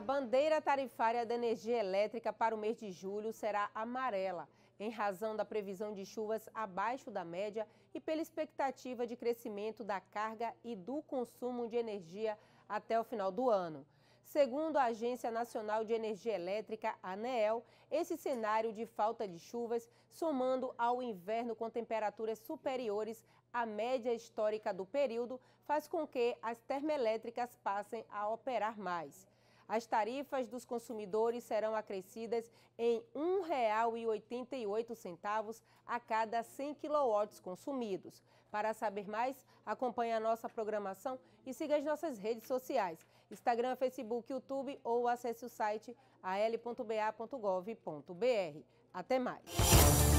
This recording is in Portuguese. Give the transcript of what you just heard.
A bandeira tarifária da energia elétrica para o mês de julho será amarela, em razão da previsão de chuvas abaixo da média e pela expectativa de crescimento da carga e do consumo de energia até o final do ano. Segundo a Agência Nacional de Energia Elétrica, ANEEL, esse cenário de falta de chuvas, somando ao inverno com temperaturas superiores à média histórica do período, faz com que as termoelétricas passem a operar mais. As tarifas dos consumidores serão acrescidas em R$ 1,88 a cada 100 kW consumidos. Para saber mais, acompanhe a nossa programação e siga as nossas redes sociais: Instagram, Facebook, YouTube ou acesse o site al.ba.gov.br. Até mais!